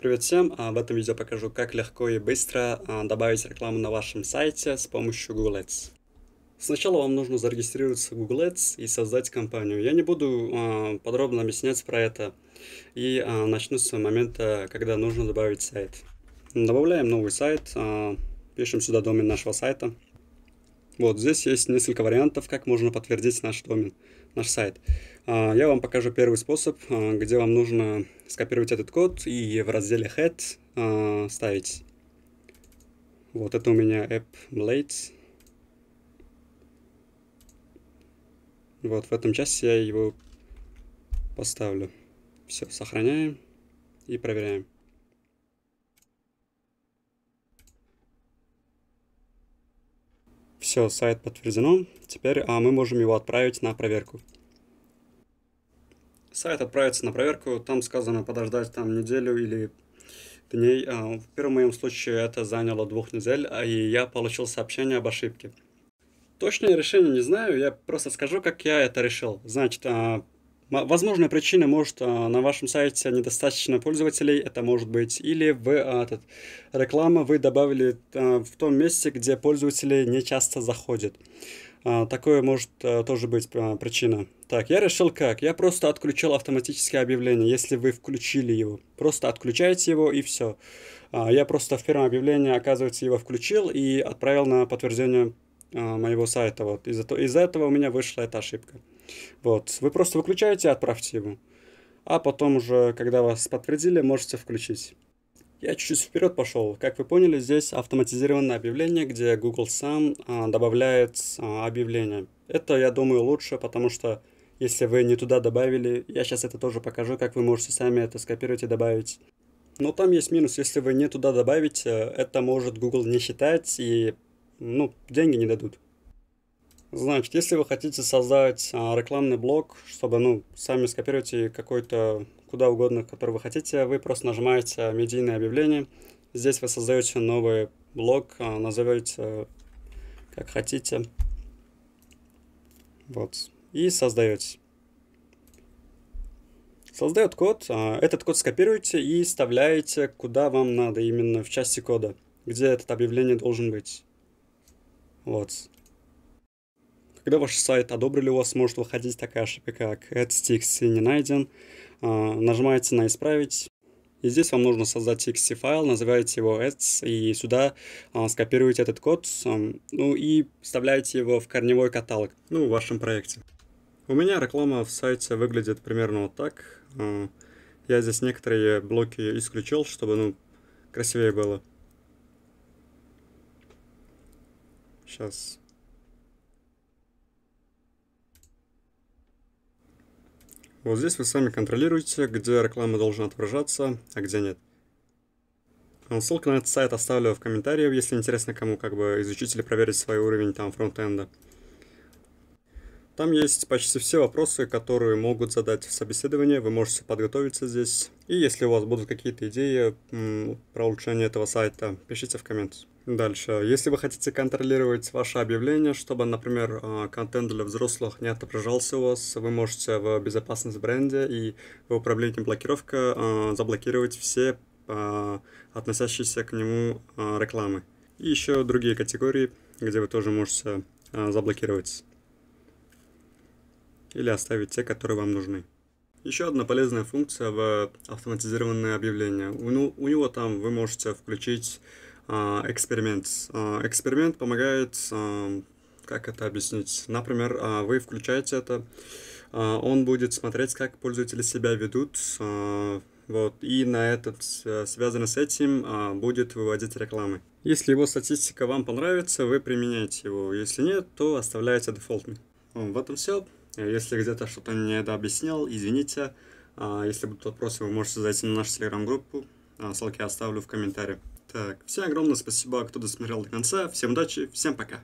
Привет всем! А, в этом видео покажу, как легко и быстро а, добавить рекламу на вашем сайте с помощью Google Ads. Сначала вам нужно зарегистрироваться в Google Ads и создать компанию. Я не буду а, подробно объяснять про это и начну с момента, когда нужно добавить сайт. Добавляем новый сайт, пишем сюда домен нашего сайта – вот здесь есть несколько вариантов, как можно подтвердить наш домен, наш сайт. А, я вам покажу первый способ, а, где вам нужно скопировать этот код и в разделе head а, ставить. Вот это у меня app blade. Вот в этом части я его поставлю. Все, сохраняем и проверяем. Все, сайт подтверждено. Теперь а, мы можем его отправить на проверку. Сайт отправится на проверку. Там сказано подождать там неделю или дней. А, в первом моем случае это заняло двух недель, а и я получил сообщение об ошибке. Точное решение не знаю, я просто скажу, как я это решил. Значит, а, Возможная причина может а, на вашем сайте недостаточно пользователей, это может быть, или вы а, этот, реклама вы добавили а, в том месте, где пользователи не часто заходят. Такое может тоже быть причина. Так, я решил как? Я просто отключил автоматическое объявление, если вы включили его. Просто отключаете его и все. Я просто в первом объявлении, оказывается, его включил и отправил на подтверждение моего сайта. Вот из-за этого у меня вышла эта ошибка. Вот. Вы просто выключаете и отправьте его. А потом уже, когда вас подтвердили, можете включить. Я чуть-чуть вперед пошел. Как вы поняли, здесь автоматизированное объявление, где Google сам а, добавляет а, объявление. Это, я думаю, лучше, потому что если вы не туда добавили, я сейчас это тоже покажу, как вы можете сами это скопировать и добавить. Но там есть минус, если вы не туда добавите, это может Google не считать и, ну, деньги не дадут. Значит, если вы хотите создать а, рекламный блок, чтобы, ну, сами скопируете какой-то куда угодно, который вы хотите, вы просто нажимаете «Медийное объявление». Здесь вы создаете новый блок, а, назовете как хотите. Вот. И создаете. Создает код, а, этот код скопируете и вставляете куда вам надо, именно в части кода, где этот объявление должен быть. Вот. Когда ваш сайт одобрили, у вас может выходить такая ошибка, как .txt не найден. А, нажимаете на «Исправить», и здесь вам нужно создать txt файл, называете его ads, и сюда а, скопируете этот код, а, ну и вставляете его в корневой каталог, ну, в вашем проекте. У меня реклама в сайте выглядит примерно вот так. А, я здесь некоторые блоки исключил, чтобы, ну, красивее было. Сейчас Вот здесь вы сами контролируете, где реклама должна отображаться, а где нет. Ссылку на этот сайт оставлю в комментариях, если интересно кому как бы изучить или проверить свой уровень там фронтенда. Там есть почти все вопросы, которые могут задать в собеседовании, вы можете подготовиться здесь. И если у вас будут какие-то идеи про улучшение этого сайта, пишите в коммент. Дальше. Если вы хотите контролировать ваше объявление, чтобы, например, а, контент для взрослых не отображался у вас, вы можете в безопасность бренде и в управлении блокировка заблокировать все а, относящиеся к нему а, рекламы. И еще другие категории, где вы тоже можете заблокировать или оставить те, которые вам нужны. Еще одна полезная функция в автоматизированное объявление. У, ну, у него там вы можете включить э, эксперимент. Э, эксперимент помогает, э, как это объяснить, например, э, вы включаете это, э, он будет смотреть, как пользователи себя ведут, э, вот, и на этот, связано с этим, будет выводить рекламы. Если его статистика вам понравится, вы применяете его. Если нет, то оставляете дефолтный. В этом все. Э, если где-то что-то не объяснил, извините. А, если будут вопросы, вы можете зайти на нашу телеграм-группу. А, ссылки я оставлю в комментариях. Так, всем огромное спасибо, кто досмотрел до конца. Всем удачи, всем пока.